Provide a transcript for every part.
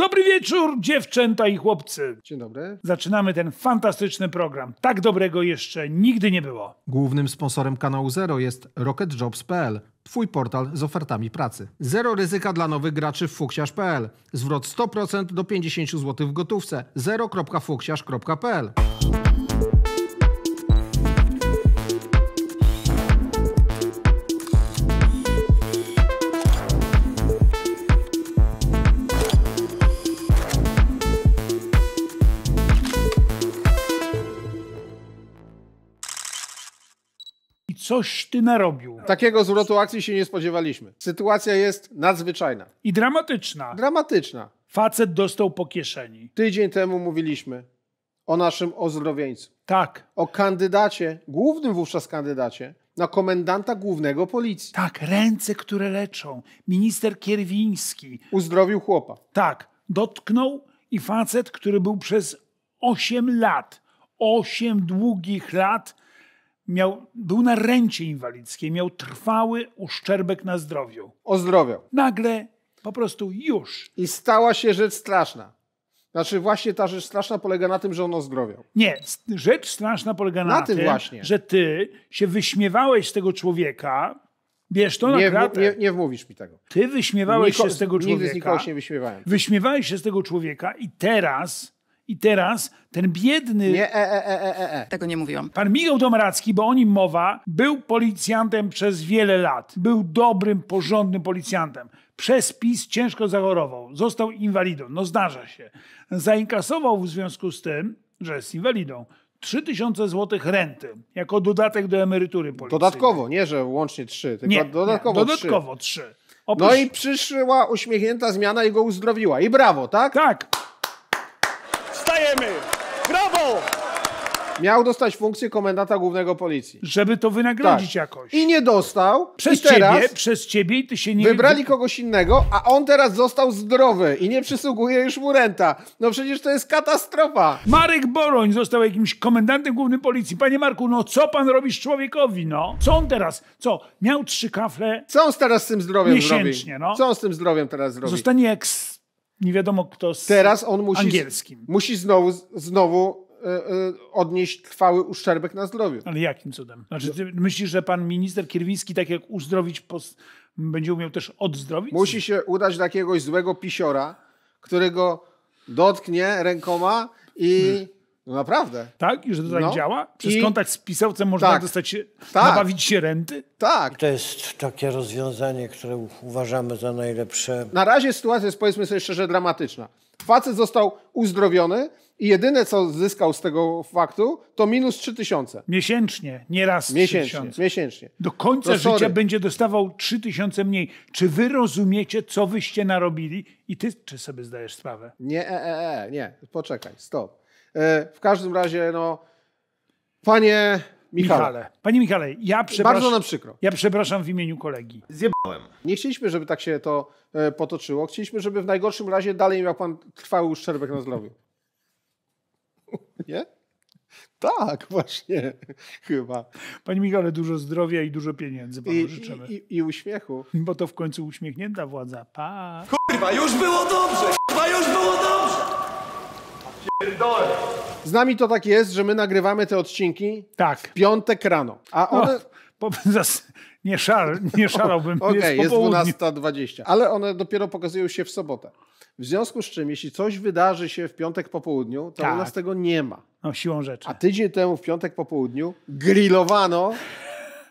Dobry wieczór, dziewczęta i chłopcy. Dzień dobry. Zaczynamy ten fantastyczny program. Tak dobrego jeszcze nigdy nie było. Głównym sponsorem kanału Zero jest rocketjobs.pl, Twój portal z ofertami pracy. Zero ryzyka dla nowych graczy w fuksiarz.pl. Zwrot 100% do 50 zł w gotówce. zero.fuksiarz.pl coś ty narobił. Takiego zwrotu akcji się nie spodziewaliśmy. Sytuacja jest nadzwyczajna. I dramatyczna. Dramatyczna. Facet dostał po kieszeni. Tydzień temu mówiliśmy o naszym ozdrowieńcu. Tak. O kandydacie, głównym wówczas kandydacie, na komendanta głównego policji. Tak, ręce, które leczą. Minister Kierwiński. Uzdrowił chłopa. Tak, dotknął i facet, który był przez 8 lat, 8 długich lat miał, był na rencie inwalidzkiej, miał trwały uszczerbek na zdrowiu. Ozdrowiał. Nagle po prostu już. I stała się rzecz straszna. Znaczy właśnie ta rzecz straszna polega na tym, że on ozdrowiał. Nie, rzecz straszna polega na, na tym, właśnie. że ty się wyśmiewałeś z tego człowieka, Wiesz, to nie, na nie, nie wmówisz mi tego. Ty wyśmiewałeś Niko, się z tego człowieka. Nigdy z nikogo się nie wyśmiewałem. Wyśmiewałeś się z tego człowieka i teraz i teraz ten biedny. Nie, e, e, e, e, e. e. Tego nie mówiłam. Pan Miguel Domracki, bo o nim mowa, był policjantem przez wiele lat. Był dobrym, porządnym policjantem. Przez PiS ciężko zachorował. Został inwalidą. No zdarza się. Zainkasował w związku z tym, że jest inwalidą. 3000 zł renty jako dodatek do emerytury policyjnej. Dodatkowo, nie że łącznie 3, tylko nie, dodatkowo, nie, dodatkowo 3. 3. Oprócz... No i przyszła uśmiechnięta zmiana i go uzdrowiła. I brawo, tak? Tak. Miał dostać funkcję komendanta głównego policji. Żeby to wynagrodzić tak. jakoś. I nie dostał. Przez I teraz ciebie, przez ciebie i ty się nie... Wybrali kogoś innego, a on teraz został zdrowy i nie przysługuje już mu renta. No przecież to jest katastrofa. Marek Boroń został jakimś komendantem głównym policji. Panie Marku, no co pan robisz człowiekowi, no? Co on teraz? Co? Miał trzy kafle... Co on teraz z tym zdrowiem miesięcznie, zrobi? no. Co on z tym zdrowiem teraz zrobi? Zostanie jak nie wiadomo kto z Teraz on musi, angielskim. musi znowu, znowu E, e, odnieść trwały uszczerbek na zdrowiu. Ale jakim cudem? Znaczy, myślisz, że pan minister Kierwiński, tak jak uzdrowić, będzie umiał też odzdrowić? Musi się udać do jakiegoś złego pisiora, którego dotknie rękoma i... No naprawdę. Tak? I że to tak no. działa? Przez I... kontakt z pisowcem można tak. dostać, tak. nabawić się renty? Tak. I to jest takie rozwiązanie, które uważamy za najlepsze. Na razie sytuacja jest, powiedzmy sobie szczerze, dramatyczna. Facet został uzdrowiony, i jedyne, co zyskał z tego faktu, to minus 3000. Miesięcznie, nie raz miesięcznie, Miesięcznie. Do końca no, życia sorry. będzie dostawał 3000 mniej. Czy wy rozumiecie, co wyście narobili? I ty czy sobie zdajesz sprawę? Nie, e, e, e, nie. Poczekaj, stop. E, w każdym razie, no, panie Michale. Michale. Panie Michale, ja przepraszam. Bardzo nam przykro. Ja przepraszam w imieniu kolegi. Zjebałem. Nie chcieliśmy, żeby tak się to e, potoczyło. Chcieliśmy, żeby w najgorszym razie dalej miał pan trwały uszczerbek na zdrowiu. Nie? Tak, właśnie, chyba. Panie Michale, dużo zdrowia i dużo pieniędzy panu I, życzymy. I, i, uśmiechu. Bo to w końcu uśmiechnięta władza. Pa! Kurwa, już było dobrze! Kurwa, już było dobrze! Pierdolę. Z nami to tak jest, że my nagrywamy te odcinki tak. w piątek rano. A no, one... No, po, nie, szar, nie szalałbym. Okej, okay, jest, jest 12.20. Ale one dopiero pokazują się w sobotę. W związku z czym, jeśli coś wydarzy się w piątek po południu, to tak. u nas tak. tego nie ma. No, siłą rzeczy. A tydzień temu w piątek po południu grillowano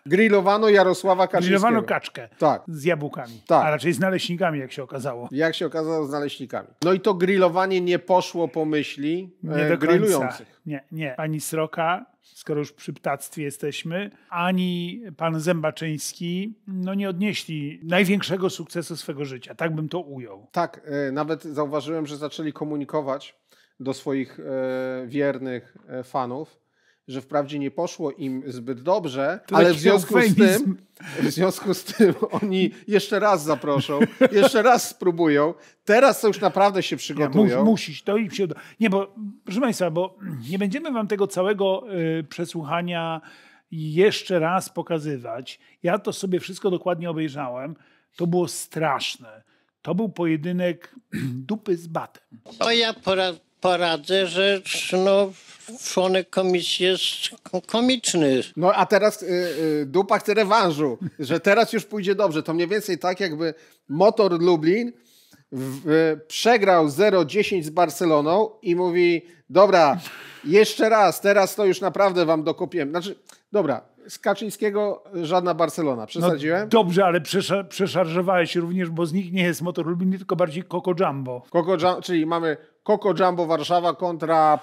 Grillowano Jarosława Kaczyńskiego. Grillowano kaczkę tak. z jabłkami, tak. a raczej z naleśnikami, jak się okazało. Jak się okazało, z naleśnikami. No i to grillowanie nie poszło po myśli nie e, grillujących. Nie, nie. Ani Sroka, skoro już przy ptactwie jesteśmy, ani pan Zębaczyński no nie odnieśli największego sukcesu swego życia. Tak bym to ujął. Tak, e, nawet zauważyłem, że zaczęli komunikować do swoich e, wiernych e, fanów, że wprawdzie nie poszło im zbyt dobrze, to ale w związku z tym w związku z tym oni jeszcze raz zaproszą, jeszcze raz spróbują. Teraz to już naprawdę się przygotują. Nie, to im się uda. Nie, bo proszę Państwa, bo nie będziemy Wam tego całego y, przesłuchania jeszcze raz pokazywać. Ja to sobie wszystko dokładnie obejrzałem. To było straszne. To był pojedynek dupy z batem. To ja po raz poradzę, że no, członek komisji jest komiczny. No a teraz y, y, dupa chce rewanżu, że teraz już pójdzie dobrze. To mniej więcej tak jakby motor Lublin w, y, przegrał 0-10 z Barceloną i mówi dobra, jeszcze raz, teraz to już naprawdę wam dokopiłem. Znaczy, dobra, z Kaczyńskiego żadna Barcelona. No, Przesadziłem? No dobrze, ale przeszar przeszarżowałeś również, bo z nich nie jest motor Lublin, tylko bardziej Coco Jumbo. Coco Jumbo, czyli mamy Coco Jumbo Warszawa kontra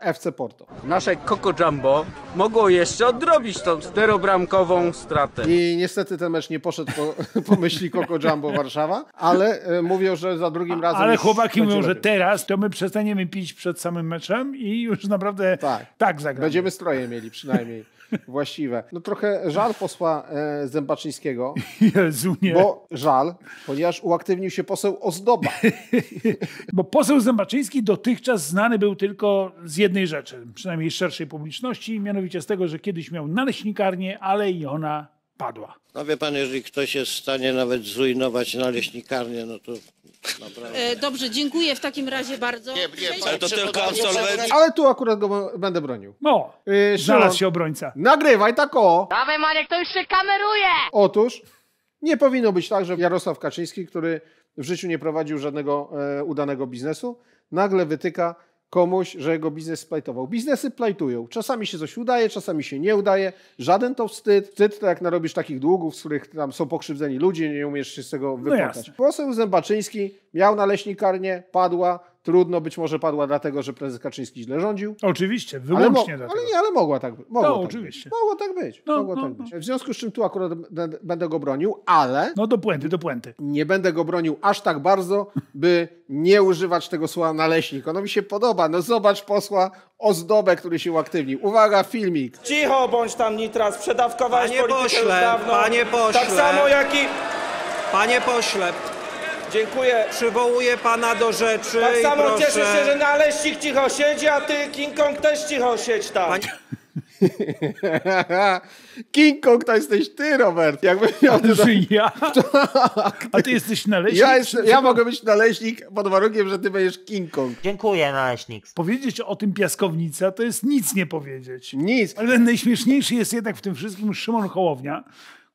FC Porto. Nasze Coco Jumbo mogło jeszcze odrobić tą czterobramkową stratę. I niestety ten mecz nie poszedł po, po myśli Coco Jumbo Warszawa, ale e, mówią, że za drugim razem... Ale chłopaki mówią, lepiej. że teraz to my przestaniemy pić przed samym meczem i już naprawdę tak, tak zagramy. Będziemy stroje mieli przynajmniej właściwe. No trochę żal posła e, Zębaczyńskiego. Jezu, nie. Bo żal, ponieważ uaktywnił się poseł Ozdoba. bo poseł Zębaczyński dotychczas znany był tylko z jednej rzeczy, przynajmniej z szerszej publiczności, mianowicie z tego, że kiedyś miał naleśnikarnię, ale i ona padła. No wie pan, jeżeli ktoś jest w stanie nawet zrujnować naleśnikarnię, no to E, dobrze, dziękuję w takim razie bardzo. Nie, nie, Ale to tylko absolwenci. Ale tu akurat go będę bronił. No, znalazł się obrońca. nagrywaj tak o. Dawaj Maniek, to już się kameruje! Otóż nie powinno być tak, że Jarosław Kaczyński, który w życiu nie prowadził żadnego e, udanego biznesu, nagle wytyka komuś, że jego biznes splajtował. Biznesy plajtują. Czasami się coś udaje, czasami się nie udaje. Żaden to wstyd. Wstyd to jak narobisz takich długów, z których tam są pokrzywdzeni ludzie, nie umiesz się z tego wypłacać. No Poseł Zębaczyński miał naleśnikarnię, padła, Trudno, być może padła dlatego, że prezes Kaczyński źle rządził. Oczywiście, wyłącznie ale Ale nie, ale mogła tak, no, tak być. Mogło no, tak oczywiście. Być. Mogło tak być. No, mogło no, tak no. być. W związku z czym tu akurat będę go bronił, ale... No do puenty, do puenty. Nie będę go bronił aż tak bardzo, by nie używać tego słowa naleśnik. Ono mi się podoba. No zobacz posła ozdobę, który się uaktywnił. Uwaga, filmik. Cicho bądź tam Nitra, sprzedawkowałeś politykę pośle, już dawno. Panie pośle, Tak samo jak i... Panie pośle, Dziękuję. Przywołuję pana do rzeczy. Tak samo proszę... cieszę się, że naleśnik cicho siedzi, a ty King Kong też cicho siedź tam. Pani... King Kong to jesteś ty, Robert. Jakby miał a to, ja? Tak. A ty jesteś naleśnik? Ja, jest, ja mogę być naleśnik pod warunkiem, że ty będziesz King Kong. Dziękuję, naleśnik. Powiedzieć o tym piaskownica to jest nic nie powiedzieć. Nic. Ale najśmieszniejszy jest jednak w tym wszystkim Szymon Hołownia,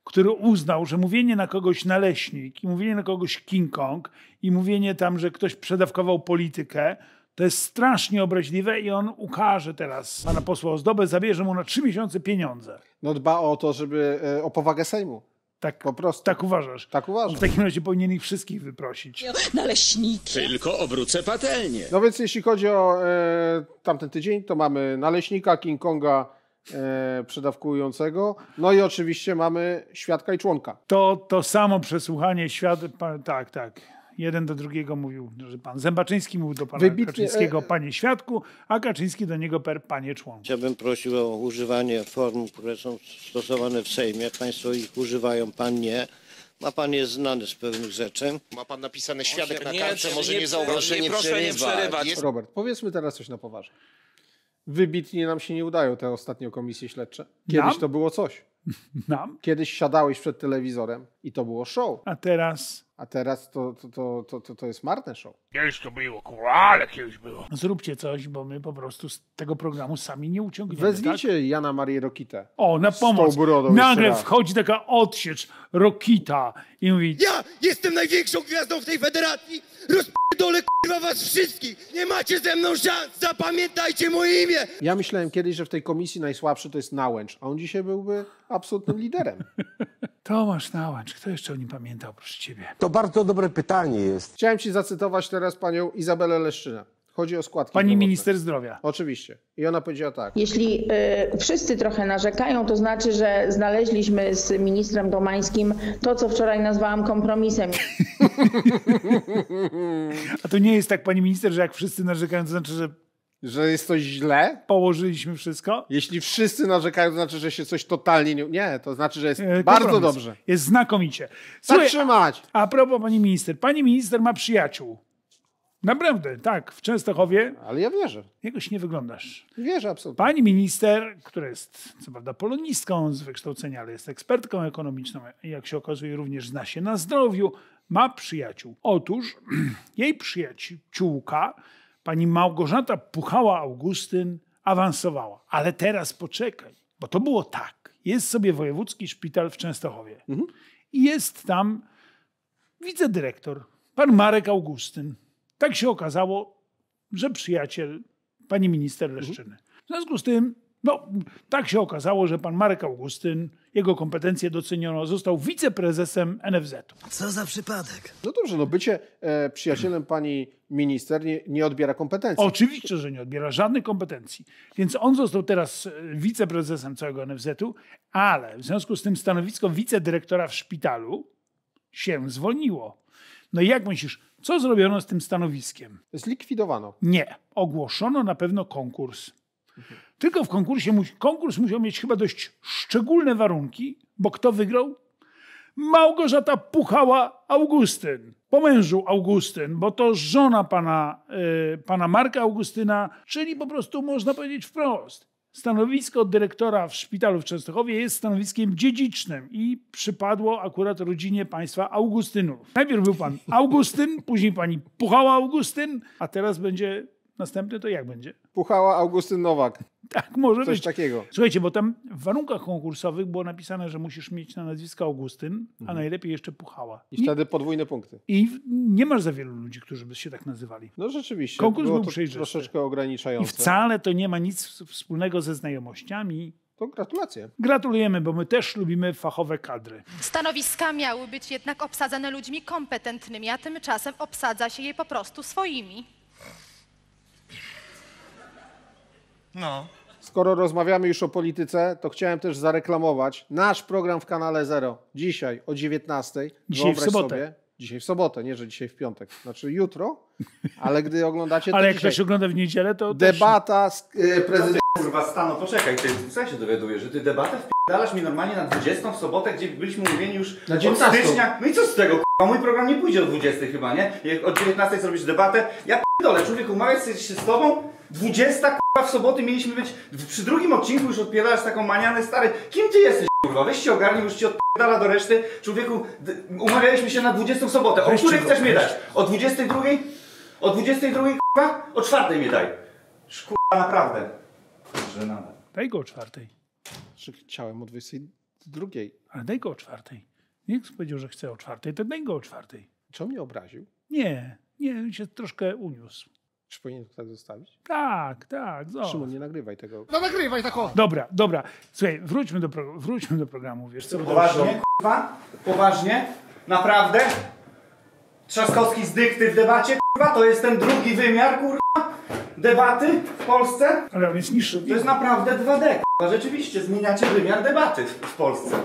który uznał, że mówienie na kogoś naleśnik i mówienie na kogoś King Kong i mówienie tam, że ktoś przedawkował politykę, to jest strasznie obraźliwe i on ukaże teraz pana posła Ozdobę, zabierze mu na trzy miesiące pieniądze. No dba o to, żeby e, o powagę Sejmu. Tak, po prostu. Tak uważasz. Tak uważam. W takim razie powinien ich wszystkich wyprosić. Naleśniki. Tylko obrócę patelnię. No więc jeśli chodzi o e, tamten tydzień, to mamy naleśnika, King Konga, e, przedawkującego. No i oczywiście mamy świadka i członka. To, to samo przesłuchanie świadka, tak, tak. Jeden do drugiego mówił, że pan Zębaczyński mówił do pana Wybitnie, e, Kaczyńskiego panie świadku, a Kaczyński do niego per panie członku. Ja bym prosił o używanie form, które są stosowane w Sejmie. Państwo ich używają, pan nie. Ma pan jest znany z pewnych rzeczy. Ma pan napisane świadek na kartce, może nie, nie zauważyć. Nie, proszę nie przerywać. Jest... Robert, powiedzmy teraz coś na poważnie wybitnie nam się nie udają te ostatnie komisje śledcze. Kiedyś nam? to było coś. Nam? Kiedyś siadałeś przed telewizorem i to było show. A teraz? A teraz to, to, to, to, to jest marne show. Kiedyś to było, kurwa, ale kiedyś było. No zróbcie coś, bo my po prostu z tego programu sami nie uciągniemy. Wezwijcie tak? Jana Marię Rokitę. O, na pomoc. Nagle wchodzi taka odsiecz Rokita i mówi... Ja jestem największą gwiazdą w tej federacji! Rozpierdolę was wszystkich! Nie macie ze mną szans! Zapamiętajcie moje imię! Ja myślałem kiedyś, że w tej komisji najsłabszy to jest Nałęcz, a on dzisiaj byłby absolutnym liderem. Tomasz Nałęcz, kto jeszcze o nim pamięta oprócz ciebie? To bardzo dobre pytanie jest. Chciałem ci zacytować teraz panią Izabelę Leszczynę. Chodzi o składki. Pani zdrowotne. minister zdrowia. Oczywiście. I ona powiedziała tak. Jeśli y, wszyscy trochę narzekają, to znaczy, że znaleźliśmy z ministrem Domańskim to, co wczoraj nazwałam kompromisem. A to nie jest tak, pani minister, że jak wszyscy narzekają, to znaczy, że że jest coś źle? Położyliśmy wszystko? Jeśli wszyscy narzekają, to znaczy, że się coś totalnie nie... Nie, to znaczy, że jest e, bardzo dobrze. Jest znakomicie. Tak Słuchaj, Zatrzymać! A, a propos pani minister. Pani minister ma przyjaciół. Naprawdę, tak, w Częstochowie. Ale ja wierzę. Jakoś nie wyglądasz. Wierzę absolutnie. Pani minister, która jest co prawda polonistką z wykształcenia, ale jest ekspertką ekonomiczną, jak się okazuje również zna się na zdrowiu, ma przyjaciół. Otóż jej przyjaciółka, pani Małgorzata Puchała-Augustyn, awansowała. Ale teraz poczekaj, bo to było tak. Jest sobie wojewódzki szpital w Częstochowie. Mhm. I jest tam wicedyrektor, pan Marek Augustyn tak się okazało, że przyjaciel pani minister mhm. Leszczyny. W związku z tym, no, tak się okazało, że pan Marek Augustyn, jego kompetencje doceniono, został wiceprezesem NFZ-u. Co za przypadek. No dobrze, no bycie e, przyjacielem pani minister nie, nie odbiera kompetencji. Oczywiście, że nie odbiera żadnych kompetencji. Więc on został teraz e, wiceprezesem całego NFZ-u, ale w związku z tym stanowisko wicedyrektora w szpitalu się zwolniło. No i jak myślisz, co zrobiono z tym stanowiskiem? Zlikwidowano. Nie. Ogłoszono na pewno konkurs. Mhm. Tylko w konkursie konkurs musiał mieć chyba dość szczególne warunki, bo kto wygrał? Małgorzata Puchała Augustyn, po mężu Augustyn, bo to żona pana, y, pana Marka Augustyna, czyli po prostu można powiedzieć wprost, Stanowisko dyrektora w szpitalu w Częstochowie jest stanowiskiem dziedzicznym i przypadło akurat rodzinie państwa Augustynów. Najpierw był pan Augustyn, później pani Puchała Augustyn, a teraz będzie Następny to jak będzie? Puchała Augustyn Nowak. Tak, może Coś być. takiego. Słuchajcie, bo tam w warunkach konkursowych było napisane, że musisz mieć na nazwisko Augustyn, mhm. a najlepiej jeszcze Puchała. I, I wtedy podwójne punkty. I nie masz za wielu ludzi, którzy by się tak nazywali. No rzeczywiście. Konkurs było był przejrzysty. troszeczkę ograniczający. I wcale to nie ma nic wspólnego ze znajomościami. To gratulacje. Gratulujemy, bo my też lubimy fachowe kadry. Stanowiska miały być jednak obsadzane ludźmi kompetentnymi, a tymczasem obsadza się je po prostu swoimi. No. Skoro rozmawiamy już o polityce, to chciałem też zareklamować nasz program w kanale Zero. Dzisiaj o 19. Dzisiaj w sobotę. Sobie, dzisiaj w sobotę, nie że dzisiaj w piątek. Znaczy jutro, ale gdy oglądacie to Ale jak dzisiaj. ktoś ogląda w niedzielę, to Debata z y, e, e, prezydentem. Kurwa, Stano, poczekaj, ty, co ja się dowiaduję, że ty debatę wpierdalasz mi normalnie na 20 w sobotę, gdzie byliśmy mówieni już na 19. od stycznia. No i co z tego, mój program nie pójdzie o 20 chyba, nie? Jak od 19 zrobisz debatę, ja dole, człowiek, umawiać się z tobą, 20 w soboty mieliśmy być, przy drugim odcinku już odpierdalasz taką manianę, stary, kim ty jesteś, kurwa, weź się ogarnij, już ci odpierdala do reszty, człowieku, umawialiśmy się na 20 w sobotę, o której chcesz mnie dać? O 22? O 22, kurwa? O czwartej mnie daj. Kurwa, naprawdę. Żenada. Daj go o czwartej. Czy chciałem o 22. Ale daj go o czwartej. Niech powiedział, że chce o czwartej, to daj go o czwartej. Co mnie obraził? Nie, nie, się troszkę uniósł. Czy powinien to tak zostawić? Tak, tak. Zo. Szymon, nie nagrywaj tego. No nagrywaj tak o. Dobra, dobra. Słuchaj, wróćmy do, pro, wróćmy do programu, wiesz co? Poważnie, k***wa? Poważnie? Naprawdę? Trzaskowski z dykty w debacie, k***wa? To jest ten drugi wymiar, kurwa? Debaty w Polsce? Ale on jest niższy. To jest naprawdę 2D, k***wa. Rzeczywiście, zmieniacie wymiar debaty w, Polsce. Polsce.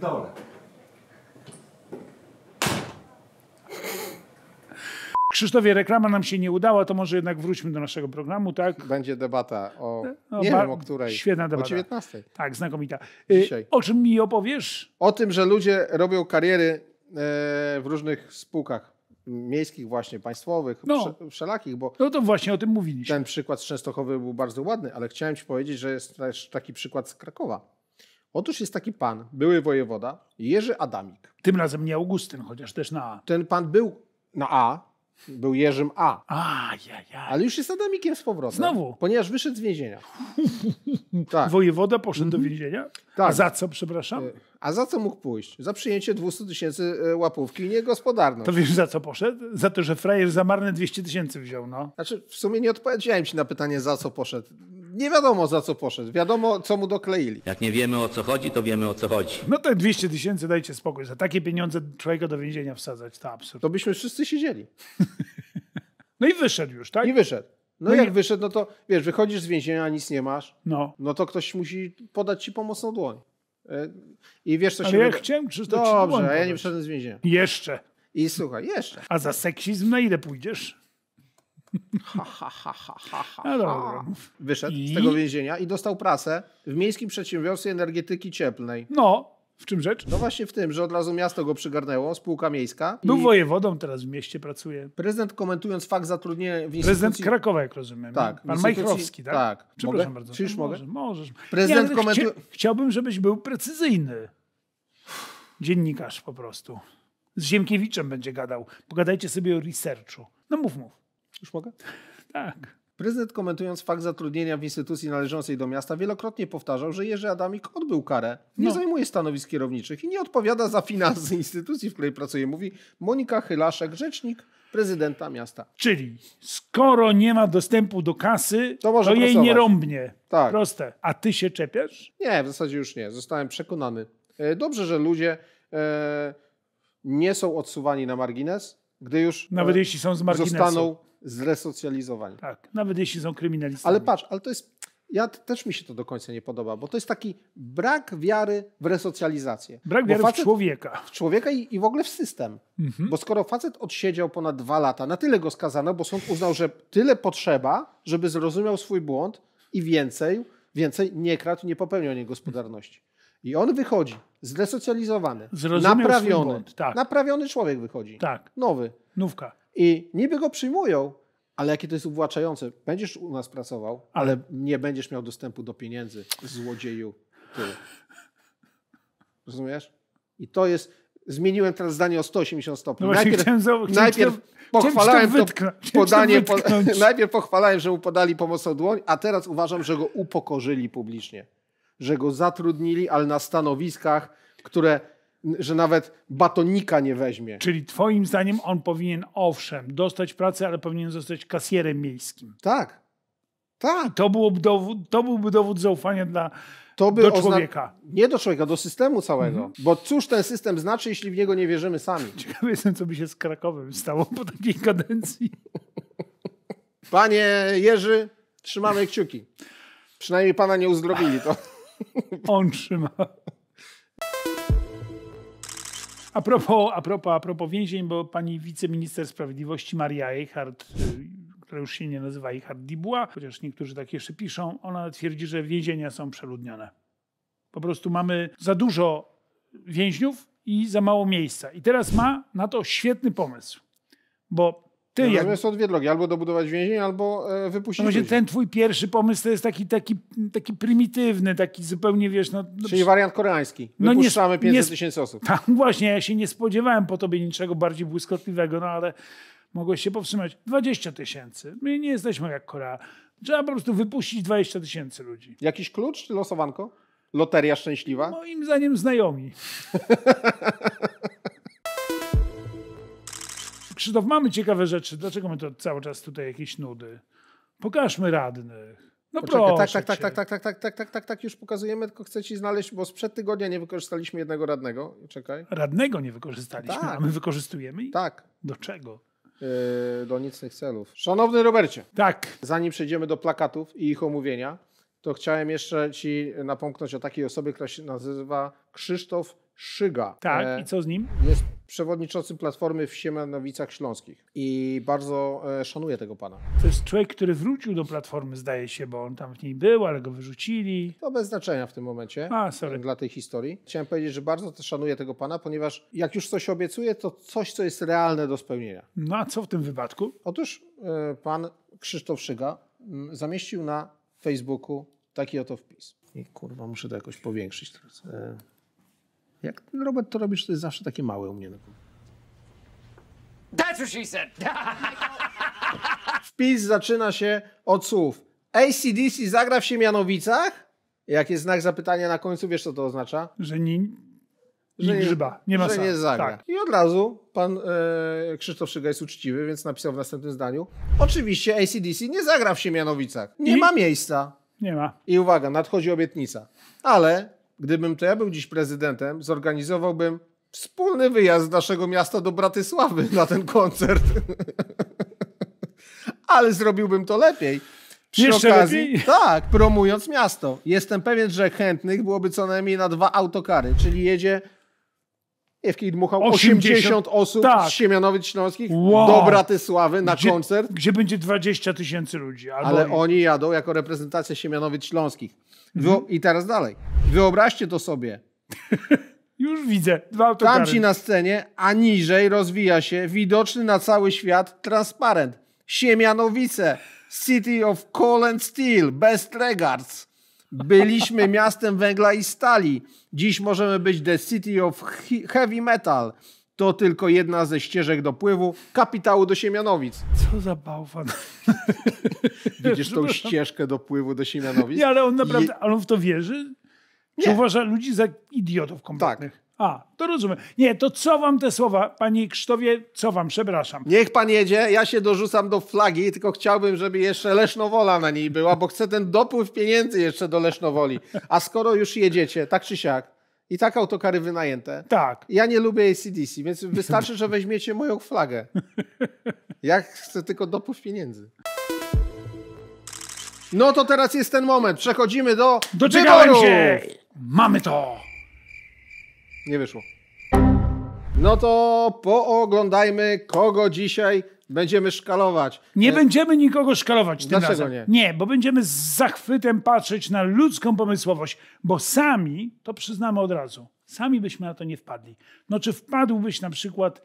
Dole. Krzysztofie, reklama nam się nie udała, to może jednak wróćmy do naszego programu, tak? Będzie debata o, no, nie wiem o której. Świetna debata. O 19. Tak, znakomita. Y, Dzisiaj. O czym mi opowiesz? O tym, że ludzie robią kariery e, w różnych spółkach miejskich właśnie, państwowych, no. wszelakich. Bo no to właśnie o tym mówiliśmy. Ten przykład z Częstochowy był bardzo ładny, ale chciałem ci powiedzieć, że jest też taki przykład z Krakowa. Otóż jest taki pan, były wojewoda, Jerzy Adamik. Tym razem nie Augustyn, chociaż też na A. Ten pan był na A, był Jerzym A. A ja, ja. Ale już jest Adamikiem z powrotem. Znowu. Ponieważ wyszedł z więzienia. tak. Wojewoda poszedł do mhm. więzienia? Tak. A za co, przepraszam? E, a za co mógł pójść? Za przyjęcie 200 tysięcy e, łapówki i niegospodarność. To wiesz za co poszedł? Za to, że frajer za marne 200 tysięcy wziął, no. Znaczy, w sumie nie odpowiedziałem ci na pytanie za co poszedł nie wiadomo za co poszedł. Wiadomo, co mu dokleili. Jak nie wiemy o co chodzi, to wiemy o co chodzi. No to 200 tysięcy dajcie spokój. Za takie pieniądze człowieka do więzienia wsadzać, to absurd. To byśmy wszyscy siedzieli. no i wyszedł już, tak? I wyszedł. No, no jak wyszedł, no to wiesz, wychodzisz z więzienia, nic nie masz. No. No to ktoś musi podać ci pomocną dłoń. E, I wiesz, co Ale się... Ale ja chciałem Krzysztof Dobrze, a ja nie wyszedłem z więzienia. Jeszcze. I słuchaj, jeszcze. A za seksizm na ile pójdziesz? Ha, ha, ha, ha, ha, ha. No Wyszedł I... z tego więzienia i dostał prasę w Miejskim Przedsiębiorstwie Energetyki Cieplnej. No, w czym rzecz? No właśnie w tym, że od razu miasto go przygarnęło, spółka miejska. Był wojewodą, teraz w mieście pracuje. Prezydent komentując fakt zatrudnienia w instytucji... Prezydent Krakowa, jak rozumiem. Tak. Pan instytucji... Majchrowski, tak? Tak. Przepraszam mogę? bardzo. Czyż mogę? Możesz. Prezydent komentuje... Chciałbym, żebyś był precyzyjny. Dziennikarz po prostu. Z Ziemkiewiczem będzie gadał. Pogadajcie sobie o researchu. No mów, mów. Już mogę? Tak. Prezydent komentując fakt zatrudnienia w instytucji należącej do miasta wielokrotnie powtarzał, że Jerzy Adamik odbył karę, nie no. zajmuje stanowisk kierowniczych i nie odpowiada za finanse instytucji, w której pracuje, mówi Monika Chylaszek, rzecznik prezydenta miasta. Czyli skoro nie ma dostępu do kasy, to, to jej nie rąbnie. Tak. Proste. A ty się czepiasz? Nie, w zasadzie już nie. Zostałem przekonany. E, dobrze, że ludzie e, nie są odsuwani na margines, gdy już Nawet e, jeśli są z marginesu. zostaną zresocjalizowani. Tak, nawet jeśli są kryminalistami. Ale patrz, ale to jest. Ja też mi się to do końca nie podoba, bo to jest taki brak wiary w resocjalizację. Brak wiary facet, w człowieka. W człowieka i, i w ogóle w system. Mhm. Bo skoro facet odsiedział ponad dwa lata, na tyle go skazano, bo sąd uznał, że tyle potrzeba, żeby zrozumiał swój błąd i więcej, więcej nie kradł, nie popełniał niegospodarności. I on wychodzi zresocjalizowany, Zrozumiał naprawiony. Błąd, tak. Naprawiony człowiek wychodzi. Tak. Nowy. Nówka. I niby go przyjmują, ale jakie to jest uwłaczające. Będziesz u nas pracował, ale nie będziesz miał dostępu do pieniędzy, złodzieju. Ty. Rozumiesz? I to jest. Zmieniłem teraz zdanie o 180 stopni. No najpierw, najpierw pochwalałem to, to podanie. Po, najpierw pochwalałem, że mu podali pomocą dłoń, a teraz uważam, że go upokorzyli publicznie. Że go zatrudnili, ale na stanowiskach, które że nawet batonika nie weźmie. Czyli twoim zdaniem on powinien, owszem, dostać pracę, ale powinien zostać kasjerem miejskim. Tak. Tak. to, byłoby dowód, to byłby dowód zaufania dla to by do człowieka. Nie do człowieka, do systemu całego. Mm. Bo cóż ten system znaczy, jeśli w niego nie wierzymy sami? Ciekawy jestem, co by się z Krakowem stało po takiej kadencji. Panie Jerzy, trzymamy kciuki. Przynajmniej pana nie uzdrowili to. On trzyma. A propos, a propos, a propos więzień, bo pani wiceminister sprawiedliwości Maria Eichhardt y, która już się nie nazywa Eichhardt Dibua, chociaż niektórzy tak jeszcze piszą, ona twierdzi, że więzienia są przeludnione. Po prostu mamy za dużo więźniów i za mało miejsca. I teraz ma na to świetny pomysł, bo ty, no, jak... są dwie drogi, albo dobudować więzień, albo e, wypuścić no, ludzi. Ten twój pierwszy pomysł to jest taki, taki, taki prymitywny, taki zupełnie, wiesz... No, no Czyli wariant koreański. No Wypuszczamy no 500 tysięcy osób. Tak, właśnie, ja się nie spodziewałem po tobie niczego bardziej błyskotliwego, no ale mogłeś się powstrzymać. 20 tysięcy. My nie jesteśmy jak Korea. Trzeba po prostu wypuścić 20 tysięcy ludzi. Jakiś klucz czy losowanko? Loteria szczęśliwa? Moim zdaniem znajomi. Krzysztof, mamy ciekawe rzeczy. Dlaczego my to cały czas tutaj jakieś nudy? Pokażmy radnych. No Poczekaj, tak, proszę tak, tak, tak, tak, tak, tak, tak, tak, tak, tak, już pokazujemy, tylko chcę ci znaleźć, bo sprzed tygodnia nie wykorzystaliśmy jednego radnego. Czekaj. Radnego nie wykorzystaliśmy, tak. a my wykorzystujemy? Ich? Tak. Do czego? Yy, do nicnych celów. Szanowny Robercie. Tak. Zanim przejdziemy do plakatów i ich omówienia, to chciałem jeszcze ci napomknąć o takiej osobie, która się nazywa Krzysztof Szyga. Tak, e, i co z nim? Jest przewodniczącym Platformy w Siemianowicach Śląskich i bardzo e, szanuję tego pana. To jest człowiek, który wrócił do Platformy, zdaje się, bo on tam w niej był, ale go wyrzucili. To bez znaczenia w tym momencie A, sorry. dla tej historii. Chciałem powiedzieć, że bardzo szanuję tego pana, ponieważ jak już coś obiecuje, to coś, co jest realne do spełnienia. No a co w tym wypadku? Otóż e, pan Krzysztof Szyga zamieścił na Facebooku taki oto wpis. I kurwa, muszę to jakoś powiększyć teraz. E, jak ten Robert to robisz, to jest zawsze takie małe u mnie That's what she said. Wpis zaczyna się od słów ACDC zagra w Siemianowicach? Jak jest znak zapytania na końcu, wiesz co to oznacza? Że nie, że nie grzyba, nie ma Że sam. nie zagra. Tak. I od razu pan e, Krzysztof Szyga jest uczciwy, więc napisał w następnym zdaniu oczywiście ACDC nie zagra w Siemianowicach. Nie I? ma miejsca. Nie ma. I uwaga, nadchodzi obietnica. Ale gdybym to ja był dziś prezydentem, zorganizowałbym wspólny wyjazd z naszego miasta do Bratysławy na ten koncert. Ale zrobiłbym to lepiej. Przy Jeszcze okazji, lepiej? tak, promując miasto. Jestem pewien, że chętnych byłoby co najmniej na dwa autokary, czyli jedzie Jewki dmuchał 80, 80 osób tak. z Siemianowic Śląskich wow. do Bratysławy na gdzie, koncert. Gdzie będzie 20 tysięcy ludzi. Ale i... oni jadą jako reprezentacja Siemianowic Śląskich. Mhm. I teraz dalej. Wyobraźcie to sobie. Już widzę. Dwa autokary. Tamci na scenie, a niżej rozwija się widoczny na cały świat transparent. Siemianowice, City of Coal and Steel, Best Regards. Byliśmy miastem węgla i stali. Dziś możemy być The City of Heavy Metal. To tylko jedna ze ścieżek dopływu kapitału do Siemianowic. Co za bałwan. Widzisz tą ścieżkę dopływu do Siemianowic? Nie, ale on naprawdę, Je... ale on w to wierzy? Czy uważa ludzi za idiotów kompletnych? Tak. A, to rozumiem. Nie, to co wam te słowa, panie Krzysztofie, co wam, przepraszam. Niech pan jedzie, ja się dorzucam do flagi, tylko chciałbym, żeby jeszcze Lesznowola na niej była, bo chcę ten dopływ pieniędzy jeszcze do Lesznowoli. A skoro już jedziecie, tak czy siak, i tak autokary wynajęte. Tak. Ja nie lubię ACDC, więc wystarczy, że weźmiecie moją flagę. Ja chcę tylko dopływ pieniędzy. No to teraz jest ten moment. Przechodzimy do. Doczekałem wyborów. się! Mamy to! Nie wyszło. No to pooglądajmy, kogo dzisiaj będziemy szkalować. Nie e... będziemy nikogo szkalować tym Dlaczego razem. nie? Nie, bo będziemy z zachwytem patrzeć na ludzką pomysłowość, bo sami, to przyznamy od razu, sami byśmy na to nie wpadli. No czy wpadłbyś na przykład,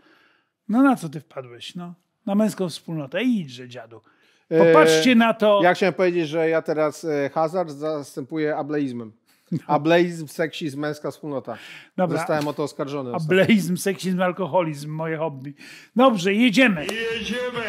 no na co ty wpadłeś? No, na męską wspólnotę. Ej, idźże dziadu. E, Popatrzcie na to. Ja chciałem powiedzieć, że ja teraz e, hazard zastępuję ableizmem. A blazm, seksizm, męska wspólnota. Dobra. Zostałem o to oskarżony. A blazm, seksizm, alkoholizm, moje hobby. Dobrze, jedziemy. Jedziemy,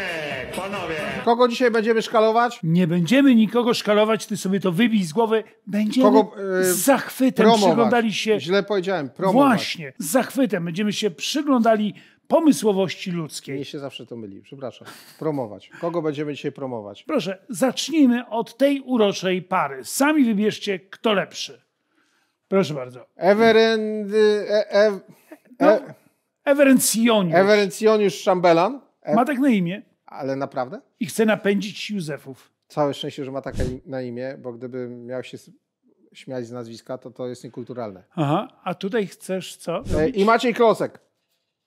panowie. Kogo dzisiaj będziemy szkalować? Nie będziemy nikogo szkalować, ty sobie to wybij z głowy. Będziemy Kogo, yy, z y, zachwytem promować. przyglądali się... Źle powiedziałem, promować. Właśnie, z zachwytem będziemy się przyglądali pomysłowości ludzkiej. Nie się zawsze to myli, przepraszam. Promować. Kogo będziemy dzisiaj promować? Proszę, zacznijmy od tej uroczej pary. Sami wybierzcie, kto lepszy. Proszę bardzo. Everend... E, e, e no, e, Szambelan. E, ma tak na imię. Ale naprawdę? I chce napędzić Józefów. Całe szczęście, że ma tak na imię, bo gdybym miał się śmiać z nazwiska, to to jest niekulturalne. Aha, a tutaj chcesz co? E, robić? I Maciej Klosek.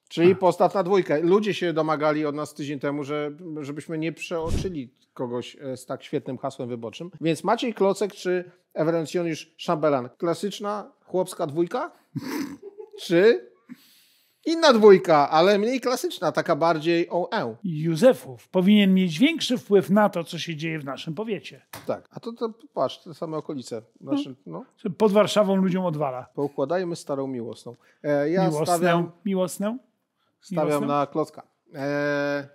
Czyli postać na dwójkę. Ludzie się domagali od nas tydzień temu, że, żebyśmy nie przeoczyli kogoś e, z tak świetnym hasłem wyborczym. Więc Maciej Klocek czy Ewrencjoniusz Szambelan? Klasyczna chłopska dwójka? czy inna dwójka, ale mniej klasyczna, taka bardziej OE? Józefów powinien mieć większy wpływ na to, co się dzieje w naszym powiecie. Tak, a to, to patrz, te same okolice. No. Naszym, no. Pod Warszawą ludziom odwala. Poukładajmy starą miłosną. E, ja miłosną, stawiam... miłosną? Stawiam na klocka. Eee,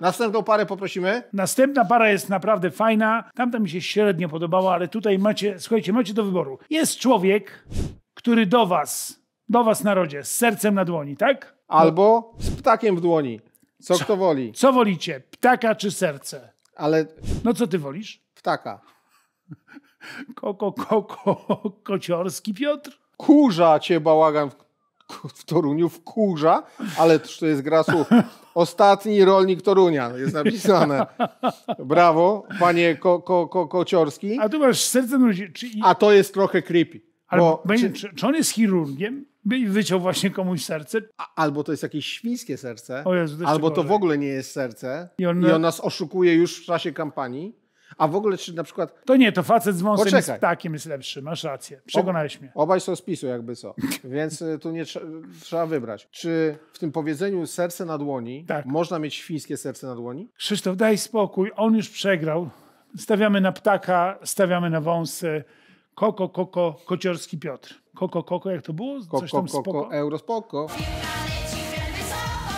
następną parę poprosimy. Następna para jest naprawdę fajna. Tamta mi się średnio podobała, ale tutaj macie, słuchajcie, macie do wyboru. Jest człowiek, który do was, do was narodzie, z sercem na dłoni, tak? No. Albo z ptakiem w dłoni. Co, co kto woli. Co wolicie, ptaka czy serce? Ale... No co ty wolisz? Ptaka. Koko, koko, ko, kociorski Piotr? Kurza cię bałagan w w Toruniu wkurza, ale to jest gra słów. Ostatni rolnik Torunia jest napisane. Brawo, panie ko, ko, ko, Kociorski. A tu masz serce ludzi. Czy... A to jest trochę creepy. bo, będzie, czy... czy on jest chirurgiem? i wyciął właśnie komuś serce. albo to jest jakieś świńskie serce, Jezu, albo to w ogóle nie jest serce i on, i on nas oszukuje już w czasie kampanii. A w ogóle czy na przykład... To nie, to facet z wąsem Poczekaj. jest takim, jest lepszy, masz rację. Przekonałeś mnie. Obaj są z PiSu jakby co. Więc y, tu nie trzeba wybrać. Czy w tym powiedzeniu serce na dłoni tak. można mieć świńskie serce na dłoni? Krzysztof, daj spokój, on już przegrał. Stawiamy na ptaka, stawiamy na wąsy. Koko, koko, kociorski Piotr. Koko, koko, jak to było? Coś tam spoko. Koko, koko, euro spoko.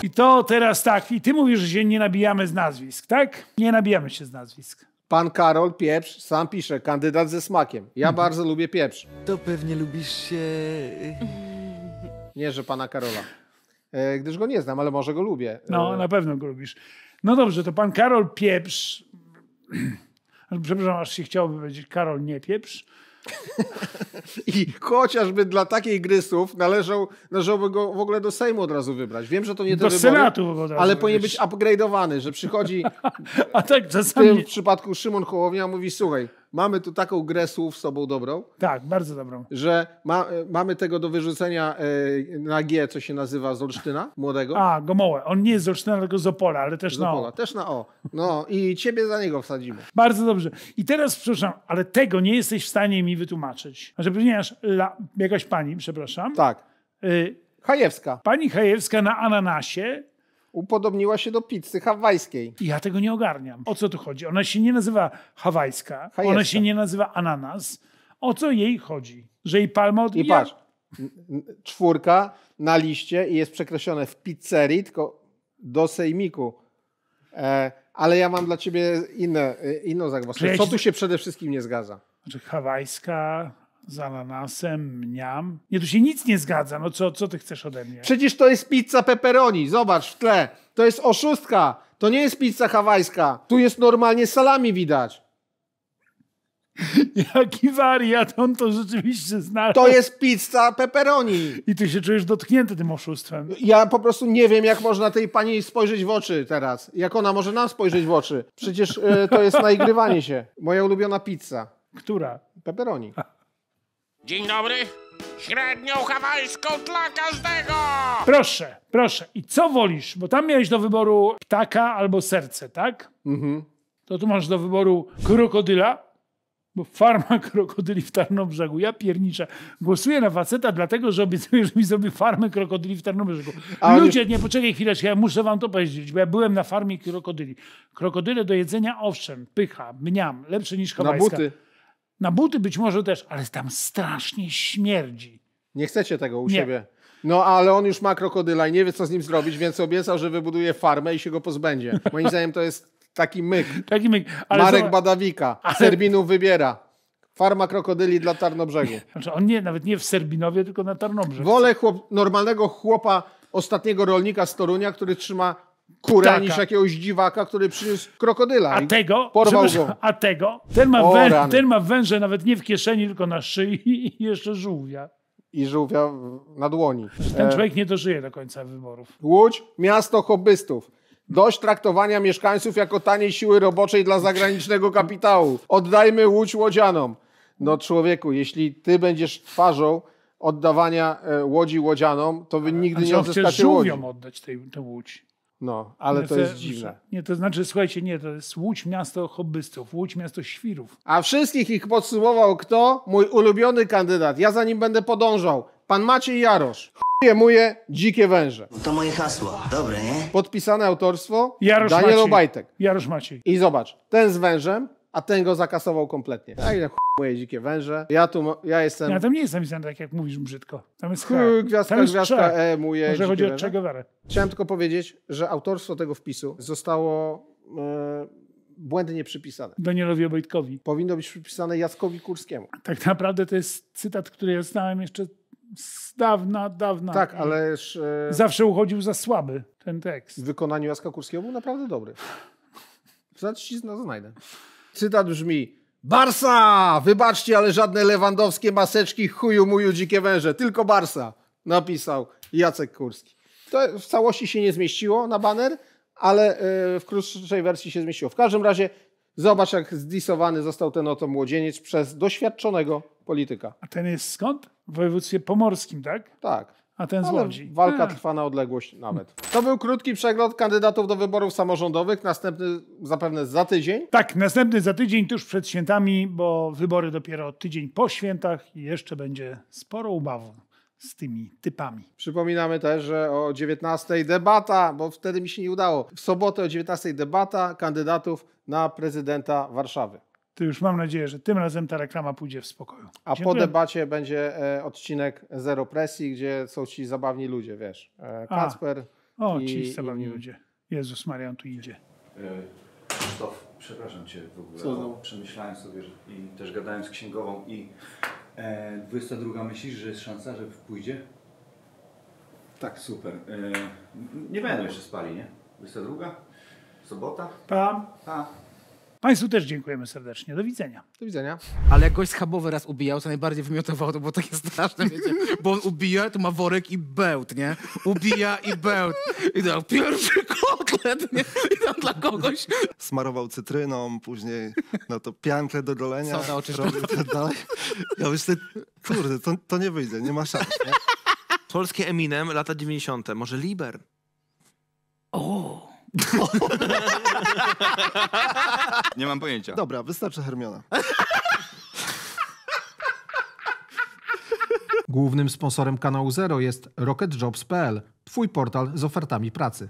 I to teraz tak, i ty mówisz, że się nie nabijamy z nazwisk, tak? Nie nabijamy się z nazwisk. Pan Karol Pieprz sam pisze, kandydat ze smakiem. Ja mhm. bardzo lubię pieprz. To pewnie lubisz się... Nie, że pana Karola. E, gdyż go nie znam, ale może go lubię. No, e, na pewno go lubisz. No dobrze, to pan Karol Pieprz... Przepraszam, aż się chciałoby powiedzieć Karol nie Pieprz I chociażby dla takiej grysów należał, należałoby go w ogóle do Sejmu od razu wybrać. Wiem, że to nie do wybory, Senatu od razu ale powinien być upgrade'owany, że przychodzi A tak, czasami... w tym przypadku Szymon Hołownia mówi, słuchaj, mamy tu taką grę słów z sobą dobrą. Tak, bardzo dobrą. Że ma, e, mamy tego do wyrzucenia y, na G, co się nazywa z Olsztyna młodego. A, Gomołę. On nie jest z Olsztyna, tylko z Opola, ale też na O. Też na O. No i ciebie za niego wsadzimy. Bardzo dobrze. I teraz, przepraszam, ale tego nie jesteś w stanie mi wytłumaczyć. Znaczy, ponieważ la, jakaś pani, przepraszam. Tak. Y, Hajewska. Pani Hajewska na ananasie upodobniła się do pizzy hawajskiej. Ja tego nie ogarniam. O co tu chodzi? Ona się nie nazywa hawajska, ona się nie nazywa ananas. O co jej chodzi? Że jej palma odbija? I patrz, czwórka na liście i jest przekreślone w pizzerii, tylko do sejmiku. E, ale ja mam dla ciebie inne, e, inną zagwozdkę. Co tu się przede wszystkim nie zgadza? Znaczy hawajska, z ananasem, mniam. Nie, tu się nic nie zgadza. No co, co ty chcesz ode mnie? Przecież to jest pizza pepperoni. Zobacz w tle. To jest oszustka. To nie jest pizza hawajska. Tu jest normalnie salami widać. Jaki wariat, on to rzeczywiście znalazł. To jest pizza pepperoni. I ty się czujesz dotknięty tym oszustwem. Ja po prostu nie wiem, jak można tej pani spojrzeć w oczy teraz. Jak ona może nam spojrzeć w oczy? Przecież y, to jest naigrywanie się. Moja ulubiona pizza. Która? Pepperoni. Dzień dobry. Średnią hawajską dla każdego! Proszę, proszę. I co wolisz? Bo tam miałeś do wyboru ptaka albo serce, tak? Mhm. To tu masz do wyboru krokodyla, bo farma krokodyli w Tarnobrzegu. Ja pierniczę. Głosuję na faceta dlatego, że obiecuję, że mi zrobi farmę krokodyli w Tarnobrzegu. Ludzie, nie, poczekaj chwileczkę, ja muszę wam to powiedzieć, bo ja byłem na farmie krokodyli. Krokodyle do jedzenia, owszem, pycha, mniam, lepsze niż hawajska. Na buty. Na buty być może też, ale tam strasznie śmierdzi. Nie chcecie tego u nie. siebie. No, ale on już ma krokodyla i nie wie, co z nim zrobić, więc obiecał, że wybuduje farmę i się go pozbędzie. Moim zdaniem to jest taki myk. Taki myk. Ale Marek zobacz... Badawika. Ale... Serbinów wybiera. Farma krokodyli dla Tarnobrzegu. znaczy on nie, nawet nie w Serbinowie, tylko na Tarnobrzegu. Wolę chłop, normalnego chłopa, ostatniego rolnika z Torunia, który trzyma kurę tak, niż jakiegoś dziwaka, który przyniósł krokodyla. A tego, porwał go. a tego, ten ma, o, ten ma węże nawet nie w kieszeni, tylko na szyi i jeszcze żółwia i żółwia na dłoni. Ten e, człowiek nie dożyje do końca wyborów. Łódź, miasto hobbystów. Dość traktowania mieszkańców jako taniej siły roboczej dla zagranicznego kapitału. Oddajmy Łódź łodzianom. No człowieku, jeśli ty będziesz twarzą oddawania e, Łodzi łodzianom, to wy nigdy A, nie odzyskacie Łodzi. oddać tej, tę Łódź. No, ale to jest dziwne. Nie, to znaczy, słuchajcie, nie, to jest Łódź miasto hobbystów, Łódź miasto świrów. A wszystkich ich podsumował kto? Mój ulubiony kandydat. Ja za nim będę podążał. Pan Maciej Jarosz. Chujemuje dzikie węże. No to moje hasło. Dobre, nie? Podpisane autorstwo Jarosz Daniel Maciej. Obajtek. Jarosz Maciej. I zobacz, ten z wężem a ten go zakasował kompletnie. A ile moje dzikie węże. Ja tu, ja jestem... Ja tam nie jestem zapisany tak, jak mówisz brzydko. Tam jest H, gwiazdka, tam jest gwiazdka, e, moje Może chodzi o czego Guevara. Chciałem tylko powiedzieć, że autorstwo tego wpisu zostało... E, błędnie przypisane. Danielowi Obojtkowi. Powinno być przypisane Jackowi Kurskiemu. Tak naprawdę to jest cytat, który ja znałem jeszcze z dawna, dawna. Tak, ale E... Zawsze uchodził za słaby ten tekst. W wykonaniu Jacka Kurskiego był naprawdę dobry. Zaraz ci no, znajdę. Cytat brzmi: Barsa! Wybaczcie, ale żadne lewandowskie maseczki, chuju muju, dzikie węże, tylko Barsa! Napisał Jacek Kurski. To w całości się nie zmieściło na baner, ale e, w krótszej wersji się zmieściło. W każdym razie zobacz, jak zdisowany został ten oto młodzieniec przez doświadczonego polityka. A ten jest skąd? W województwie pomorskim, tak? Tak a ten z Walka a. Hmm. trwa na odległość nawet. To był krótki przegląd kandydatów do wyborów samorządowych. Następny zapewne za tydzień. Tak, następny za tydzień tuż przed świętami, bo wybory dopiero tydzień po świętach i jeszcze będzie sporo ubawu z tymi typami. Przypominamy też, że o 19 debata, bo wtedy mi się nie udało. W sobotę o 19 debata kandydatów na prezydenta Warszawy to już mam nadzieję, że tym razem ta reklama pójdzie w spokoju. A Dziękuję. po debacie będzie e, odcinek Zero Presji, gdzie są ci zabawni ludzie, wiesz. E, Kasper. A, o, i, ci zabawni i... ludzie. Jezus Maria, on tu idzie. E, Krzysztof, przepraszam Cię w ogóle. Co znowu? Przemyślałem sobie że, i też gadałem z księgową i e, 22 myślisz, że jest szansa, że pójdzie? Tak, super. E, nie będą jeszcze spali, nie? 22? Sobota? Pa. Tam. Państwu też dziękujemy serdecznie. Do widzenia. Do widzenia. Ale jak gość schabowy raz ubijał, to najbardziej wymiotowało, to było takie straszne, wiecie, bo on ubija, to ma worek i bełt, nie? Ubija i bełt. I tam pierwszy kotlet, nie? I dla kogoś. Smarował cytryną, później no to piankę do golenia. Co oczywiście. to tak dalej. Ja myślę, kurde, to, to nie wyjdzie, nie ma szans. Nie? Polskie Eminem, lata 90. Może Liber? O! Nie mam pojęcia. Dobra, wystarczy Hermiona. Głównym sponsorem kanału Zero jest RocketJobs.pl, twój portal z ofertami pracy.